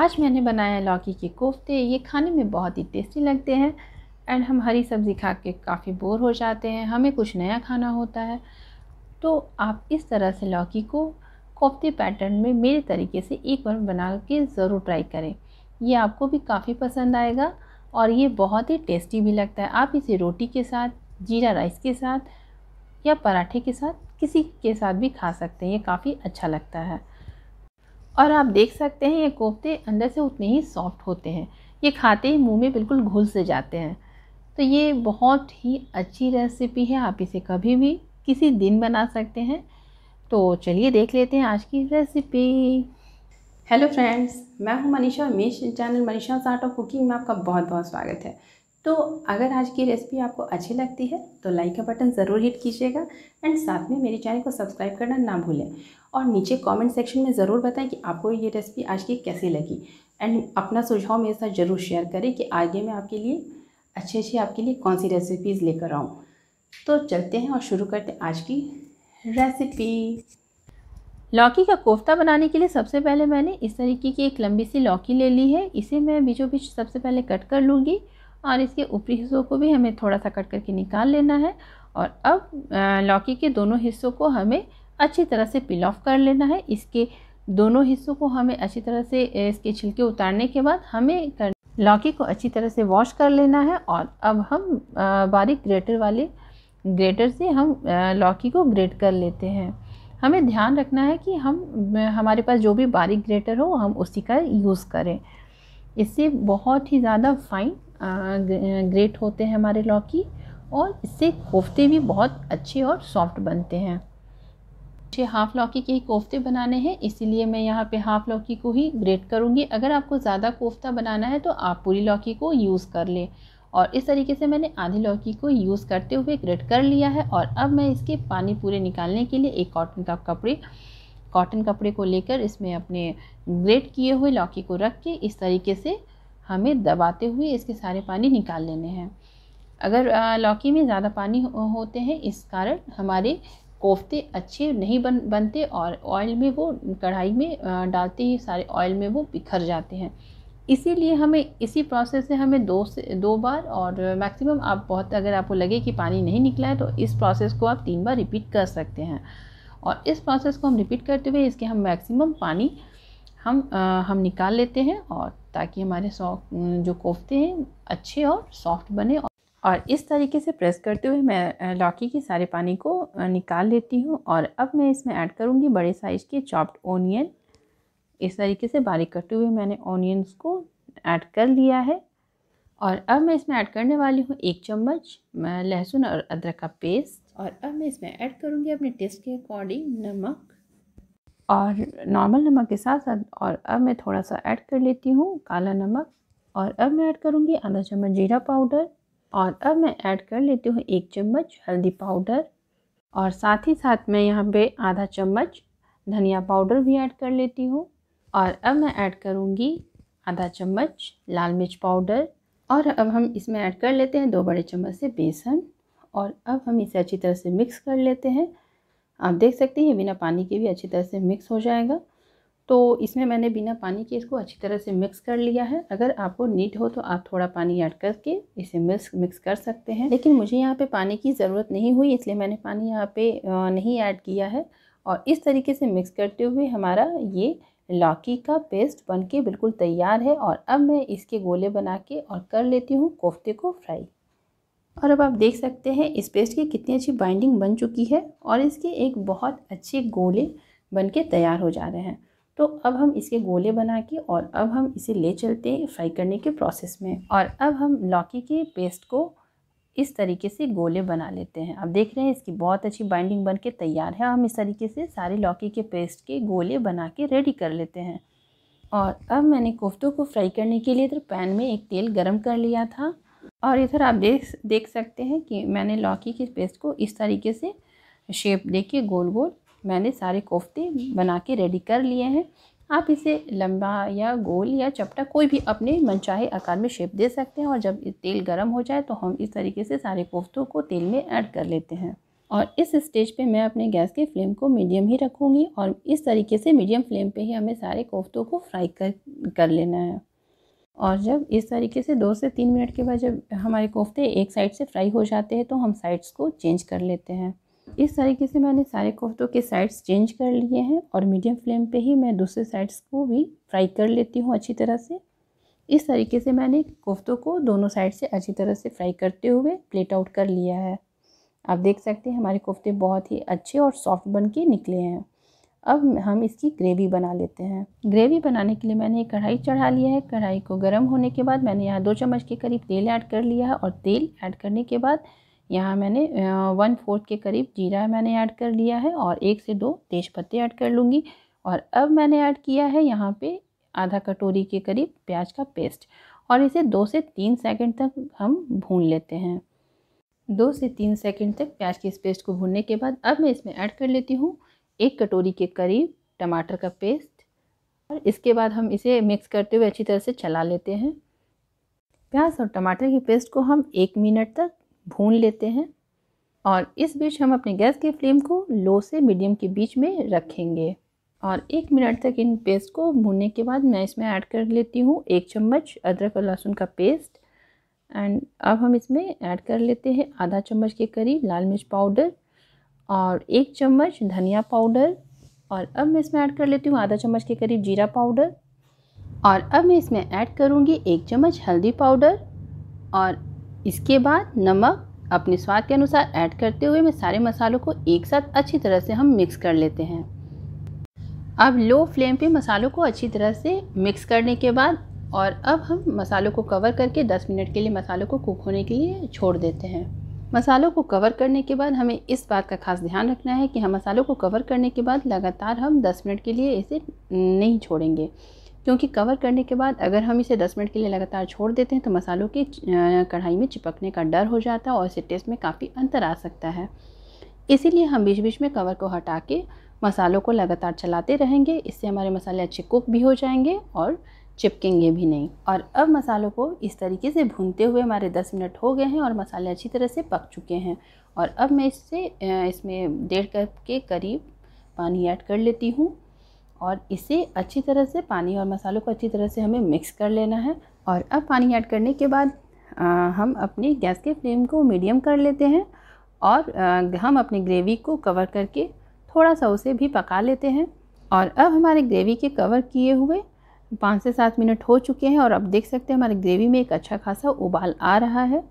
आज मैंने बनाया लौकी के कोफ्ते ये खाने में बहुत ही टेस्टी लगते हैं एंड हम हरी सब्ज़ी खा के काफ़ी बोर हो जाते हैं हमें कुछ नया खाना होता है तो आप इस तरह से लौकी को कोफ्ते पैटर्न में मेरे तरीके से एक बार बना के ज़रूर ट्राई करें ये आपको भी काफ़ी पसंद आएगा और ये बहुत ही टेस्टी भी लगता है आप इसे रोटी के साथ जीरा राइस के साथ या पराठे के साथ किसी के साथ भी खा सकते हैं ये काफ़ी अच्छा लगता है और आप देख सकते हैं ये कोफ्ते अंदर से उतने ही सॉफ्ट होते हैं ये खाते ही मुँह में बिल्कुल घुल से जाते हैं तो ये बहुत ही अच्छी रेसिपी है आप इसे कभी भी किसी दिन बना सकते हैं तो चलिए देख लेते हैं आज की रेसिपी हेलो फ्रेंड्स मैं हूं मनीषा और मेरे channel Manisha art of cooking में आपका बहुत बहुत स्वागत है तो अगर आज की रेसिपी आपको अच्छी लगती है तो लाइक का बटन ज़रूर हिट कीजिएगा एंड साथ में मेरे चैनल को सब्सक्राइब करना ना भूलें और नीचे कमेंट सेक्शन में ज़रूर बताएं कि आपको ये रेसिपी आज की कैसी लगी एंड अपना सुझाव मेरे साथ ज़रूर शेयर करें कि आगे मैं आपके लिए अच्छी अच्छी आपके लिए कौन सी रेसिपीज़ लेकर आऊँ तो चलते हैं और शुरू करते हैं आज की रेसिपी लौकी का कोफ्ता बनाने के लिए सबसे पहले मैंने इस तरीके की एक लंबी सी लौकी ले ली है इसे मैं बीचों बीच सबसे पहले कट कर लूँगी और इसके ऊपरी हिस्सों को भी हमें थोड़ा सा कट करके निकाल लेना है और अब लौकी के दोनों हिस्सों को हमें अच्छी तरह से पिल ऑफ कर लेना है इसके दोनों हिस्सों को हमें अच्छी तरह से इसके छिलके उतारने के बाद हमें कर लौकी को अच्छी तरह से वॉश कर लेना है और अब हम बारीक ग्रेटर वाले ग्रेटर से हम लौकी को ग्रेट कर लेते हैं हमें ध्यान रखना है कि हम हमारे पास जो भी बारीक ग्रेटर हो हम उसी का यूज़ करें इससे बहुत ही ज़्यादा फाइन ग्रेट होते हैं हमारे लौकी और इससे कोफ्ते भी बहुत अच्छे और सॉफ्ट बनते हैं मुझे हाफ़ लौकी के ही कोफ्ते बनाने हैं इसीलिए मैं यहाँ पे हाफ़ लौकी को ही ग्रेट करूँगी अगर आपको ज़्यादा कोफ्ता बनाना है तो आप पूरी लौकी को यूज़ कर लें और इस तरीके से मैंने आधी लौकी को यूज़ करते हुए ग्रेट कर लिया है और अब मैं इसके पानी पूरे निकालने के लिए एक कॉटन का कपड़े कॉटन कपड़े को लेकर इसमें अपने ग्रेट किए हुए लौकी को रख के इस तरीके से हमें दबाते हुए इसके सारे पानी निकाल लेने हैं अगर लौकी में ज़्यादा पानी होते हैं इस कारण हमारे कोफ्ते अच्छे नहीं बन बनते और ऑयल में वो कढ़ाई में डालते ही सारे ऑयल में वो बिखर जाते हैं इसीलिए हमें इसी प्रोसेस से हमें दो से दो बार और मैक्सिमम आप बहुत अगर आपको लगे कि पानी नहीं निकला है तो इस प्रोसेस को आप तीन बार रिपीट कर सकते हैं और इस प्रोसेस को हम रिपीट करते हुए इसके हम मैक्सिमम पानी हम आ, हम निकाल लेते हैं और ताकि हमारे जो कोफ्ते हैं अच्छे और सॉफ्ट बने और इस तरीके से प्रेस करते हुए मैं लौकी के सारे पानी को निकाल लेती हूँ और अब मैं इसमें ऐड करूँगी बड़े साइज़ के चॉप्ड ओनियन इस तरीके से बारीक करते हुए मैंने ओनियंस को ऐड कर लिया है और अब मैं इसमें ऐड करने वाली हूँ एक चम्मच लहसुन और अदरक का पेस्ट और अब मैं इसमें ऐड करूँगी अपने टेस्ट के अकॉर्डिंग नमक और नॉर्मल नमक के साथ साथ और अब मैं थोड़ा सा ऐड कर लेती हूँ काला नमक और अब मैं ऐड करूँगी आधा चम्मच जीरा पाउडर और अब मैं ऐड कर लेती हूँ एक चम्मच हल्दी पाउडर और साथ ही साथ मैं यहाँ पे आधा चम्मच धनिया पाउडर भी ऐड कर लेती हूँ और अब मैं ऐड करूँगी आधा चम्मच लाल मिर्च पाउडर और अब हम इसमें ऐड कर लेते हैं दो बड़े चम्मच से बेसन और अब हम इसे अच्छी तरह से मिक्स कर लेते हैं आप देख सकते हैं बिना पानी के भी अच्छी तरह से मिक्स हो जाएगा तो इसमें मैंने बिना पानी के इसको अच्छी तरह से मिक्स कर लिया है अगर आपको नीट हो तो आप थोड़ा पानी ऐड करके इसे मिक्स मिक्स कर सकते हैं लेकिन मुझे यहाँ पे पानी की ज़रूरत नहीं हुई इसलिए मैंने पानी यहाँ पे नहीं ऐड किया है और इस तरीके से मिक्स करते हुए हमारा ये लौकी का पेस्ट बन के बिल्कुल तैयार है और अब मैं इसके गोले बना के और कर लेती हूँ कोफ्ते को फ्राई और अब आप देख सकते हैं इस पेस्ट की कितनी अच्छी बाइंडिंग बन चुकी है और इसके एक बहुत अच्छे गोले बन के तैयार हो जा रहे हैं तो अब हम इसके गोले बना के और अब हम इसे ले चलते हैं फ्राई करने के प्रोसेस में और अब हम लौकी के पेस्ट को इस तरीके से गोले बना लेते हैं आप देख रहे हैं इसकी बहुत अच्छी बाइंडिंग बन के तैयार है हम इस तरीके से सारे लौकी के पेस्ट के गोले बना के रेडी कर लेते हैं और अब मैंने कोफ्तों को फ्राई करने के लिए तो पैन में एक तेल गर्म कर लिया था और इधर आप देख देख सकते हैं कि मैंने लौकी के पेस्ट को इस तरीके से शेप देके गोल गोल मैंने सारे कोफ्ते बना के रेडी कर लिए हैं आप इसे लंबा या गोल या चपटा कोई भी अपने मनचाहे आकार में शेप दे सकते हैं और जब तेल गर्म हो जाए तो हम इस तरीके से सारे कोफ्तों को तेल में ऐड कर लेते हैं और इस स्टेज पे मैं अपने गैस के फ्लेम को मीडियम ही रखूँगी और इस तरीके से मीडियम फ्लेम पे ही हमें सारे कोफ्तों को फ्राई कर कर लेना है और जब इस तरीके से दो से तीन मिनट के बाद जब हमारे कोफ्ते एक साइड से फ्राई हो जाते हैं तो हम साइड्स को चेंज कर लेते हैं इस तरीके से मैंने सारे कोफ्तों के साइड्स चेंज कर लिए हैं और मीडियम फ्लेम पे ही मैं दूसरे साइड्स को भी फ्राई कर लेती हूँ अच्छी तरह से इस तरीके से मैंने कोफ्तों को दोनों साइड से अच्छी तरह से फ्राई करते हुए प्लेट आउट कर लिया है आप देख सकते हैं हमारे कोफ्ते बहुत ही अच्छे और सॉफ्ट बन के निकले हैं अब हम इसकी ग्रेवी बना लेते हैं ग्रेवी बनाने के लिए मैंने एक कढ़ाई चढ़ा लिया है कढ़ाई को गर्म होने के बाद मैंने यहाँ दो चम्मच के करीब तेल ऐड कर लिया है और तेल ऐड करने के बाद यहाँ मैंने वन फोर्थ के करीब जीरा मैंने ऐड कर लिया है और एक से दो तेज पत्ते ऐड कर लूँगी और अब मैंने ऐड किया है यहाँ पे आधा कटोरी के करीब प्याज का पेस्ट और इसे दो से तीन सेकंड तक हम भून लेते हैं दो से तीन सेकंड तक प्याज के इस पेस्ट को भूनने के बाद अब मैं इसमें ऐड कर लेती हूँ एक कटोरी के करीब टमाटर का पेस्ट और इसके बाद हम इसे मिक्स करते हुए अच्छी तरह से चला लेते हैं प्याज और टमाटर की पेस्ट को हम एक मिनट तक भून लेते हैं और इस बीच हम अपने गैस की फ्लेम को लो से मीडियम के बीच में रखेंगे और एक मिनट तक इन पेस्ट को भूनने के बाद मैं इसमें ऐड कर लेती हूँ एक चम्मच अदरक और लहसुन का पेस्ट एंड अब हम इसमें ऐड कर लेते हैं आधा चम्मच के करीब लाल मिर्च पाउडर और एक चम्मच धनिया पाउडर और अब मैं इसमें ऐड कर लेती हूँ आधा चम्मच के करीब जीरा पाउडर और अब मैं इसमें ऐड करूँगी एक चम्मच हल्दी पाउडर और इसके बाद नमक अपने स्वाद के अनुसार ऐड करते हुए मैं सारे मसालों को एक साथ अच्छी तरह से हम मिक्स कर लेते हैं अब लो फ्लेम पे मसालों को अच्छी तरह से मिक्स करने के बाद और अब हम मसालों को कवर करके 10 मिनट के लिए मसालों को कुक होने के लिए छोड़ देते हैं मसालों को कवर करने के बाद हमें इस बात का खास ध्यान रखना है कि हम मसालों को कवर करने के बाद लगातार हम 10 मिनट के लिए इसे नहीं छोड़ेंगे क्योंकि कवर करने के बाद अगर हम इसे 10 मिनट के लिए लगातार छोड़ देते हैं तो मसालों की कढ़ाई में चिपकने का डर हो जाता है और इसे टेस्ट में काफ़ी अंतर आ सकता है इसीलिए हम बीच बीच में कवर को हटा के मसालों को लगातार चलाते रहेंगे इससे हमारे मसाले अच्छे कुक भी हो जाएंगे और चिपकेंगे भी नहीं और अब मसालों को इस तरीके से भूनते हुए हमारे 10 मिनट हो गए हैं और मसाले अच्छी तरह से पक चुके हैं और अब मैं इससे इसमें डेढ़ कप के करीब पानी ऐड कर लेती हूँ और इसे अच्छी तरह से पानी और मसालों को अच्छी तरह से हमें मिक्स कर लेना है और अब पानी ऐड करने के बाद आ, हम अपने गैस के फ्लेम को मीडियम कर लेते हैं और आ, हम अपनी ग्रेवी को कवर करके थोड़ा सा उसे भी पका लेते हैं और अब हमारे ग्रेवी के कवर किए हुए पाँच से सात मिनट हो चुके हैं और अब देख सकते हैं हमारी ग्रेवी में एक अच्छा खासा उबाल आ रहा है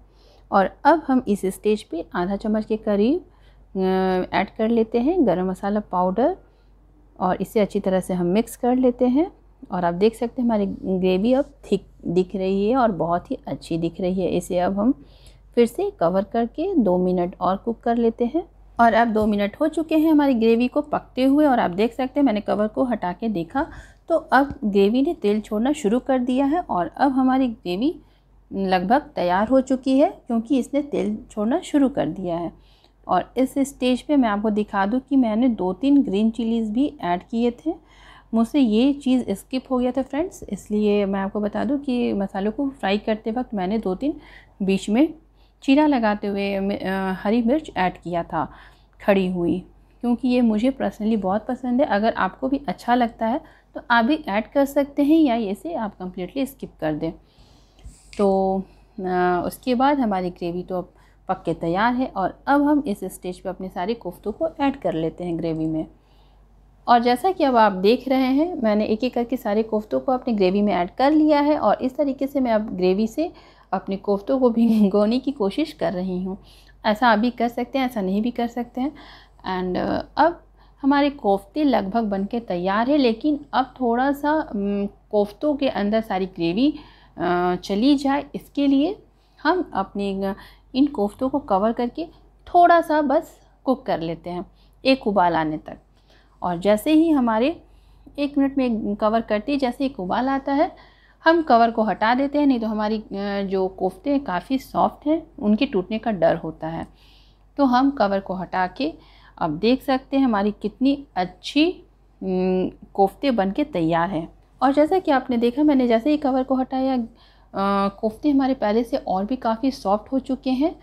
और अब हम इस स्टेज पे आधा चम्मच के करीब ऐड कर लेते हैं गरम मसाला पाउडर और इसे अच्छी तरह से हम मिक्स कर लेते हैं और आप देख सकते हैं हमारी ग्रेवी अब थिक दिख रही है और बहुत ही अच्छी दिख रही है इसे अब हम फिर से कवर करके दो मिनट और कुक कर लेते हैं और अब दो मिनट हो चुके हैं हमारी ग्रेवी को पकते हुए और आप देख सकते हैं मैंने कवर को हटा के देखा तो अब ग्रेवी ने तेल छोड़ना शुरू कर दिया है और अब हमारी ग्रेवी लगभग तैयार हो चुकी है क्योंकि इसने तेल छोड़ना शुरू कर दिया है और इस स्टेज पे मैं आपको दिखा दूँ कि मैंने दो तीन ग्रीन चिलीज़ भी ऐड किए थे मुझसे ये चीज़ स्किप हो गया था फ्रेंड्स इसलिए मैं आपको बता दूँ कि मसालों को फ्राई करते वक्त मैंने दो तीन बीच में चीरा लगाते हुए हरी मिर्च ऐड किया था खड़ी हुई क्योंकि ये मुझे पर्सनली बहुत पसंद है अगर आपको भी अच्छा लगता है तो आप भी ऐड कर सकते हैं या ये से आप कम्प्लीटली स्किप कर दें तो आ, उसके बाद हमारी ग्रेवी तो अब पक के तैयार है और अब हम इस स्टेज पे अपने सारे कोफ्तों को ऐड कर लेते हैं ग्रेवी में और जैसा कि अब आप देख रहे हैं मैंने एक एक करके सारे कोफ्तों को अपने ग्रेवी में ऐड कर लिया है और इस तरीके से मैं अब ग्रेवी से अपने कोफ्तों को भिगोने की कोशिश कर रही हूँ ऐसा आप भी कर सकते हैं ऐसा नहीं भी कर सकते हैं एंड अब हमारे कोफ्ते लगभग बन के तैयार है लेकिन अब थोड़ा सा कोफ्तों के अंदर सारी ग्रेवी चली जाए इसके लिए हम अपने इन कोफ्तों को कवर करके थोड़ा सा बस कुक कर लेते हैं एक उबाल आने तक और जैसे ही हमारे एक मिनट में कवर करते जैसे एक उबाल आता है हम कवर को हटा देते हैं नहीं तो हमारी जो कोफ्ते काफ़ी सॉफ्ट हैं उनके टूटने का डर होता है तो हम कवर को हटा के अब देख सकते हैं हमारी कितनी अच्छी कोफ्ते बन के तैयार है और जैसा कि आपने देखा मैंने जैसे ही कवर को हटाया कोफ्ते हमारे पहले से और भी काफ़ी सॉफ्ट हो चुके हैं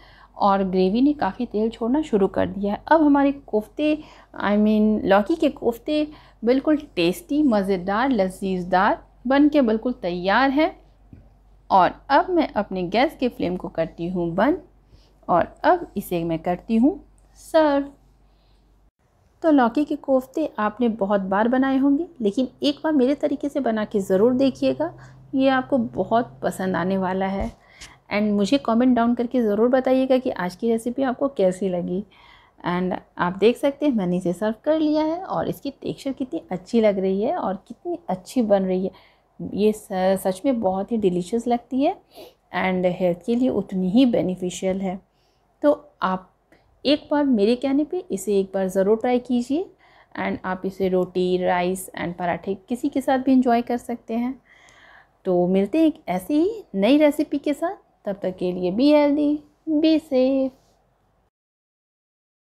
और ग्रेवी ने काफ़ी तेल छोड़ना शुरू कर दिया है अब हमारे कोफ्ते आई I मीन mean, लौकी के कोफ्ते बिल्कुल टेस्टी मज़ेदार लजीजदार बन के बिल्कुल तैयार हैं और अब मैं अपने गैस के फ्लेम को करती हूँ बंद और अब इसे मैं करती हूँ सर्व तो लौकी के कोफ्ते आपने बहुत बार बनाए होंगे लेकिन एक बार मेरे तरीके से बना के ज़रूर देखिएगा ये आपको बहुत पसंद आने वाला है एंड मुझे कमेंट डाउन करके ज़रूर बताइएगा कि आज की रेसिपी आपको कैसी लगी एंड आप देख सकते हैं मैंने इसे सर्व कर लिया है और इसकी टेक्सचर कितनी अच्छी लग रही है और कितनी अच्छी बन रही है ये सच में बहुत ही डिलीशियस लगती है एंड हेल्थ के लिए उतनी ही बेनिफिशियल है तो आप एक बार मेरे कहने पे इसे एक बार ज़रूर ट्राई कीजिए एंड आप इसे रोटी राइस एंड पराठे किसी के साथ भी इंजॉय कर सकते हैं तो मिलते हैं एक ऐसी ही नई रेसिपी के साथ तब तक के लिए बी हेल्दी बी सेफ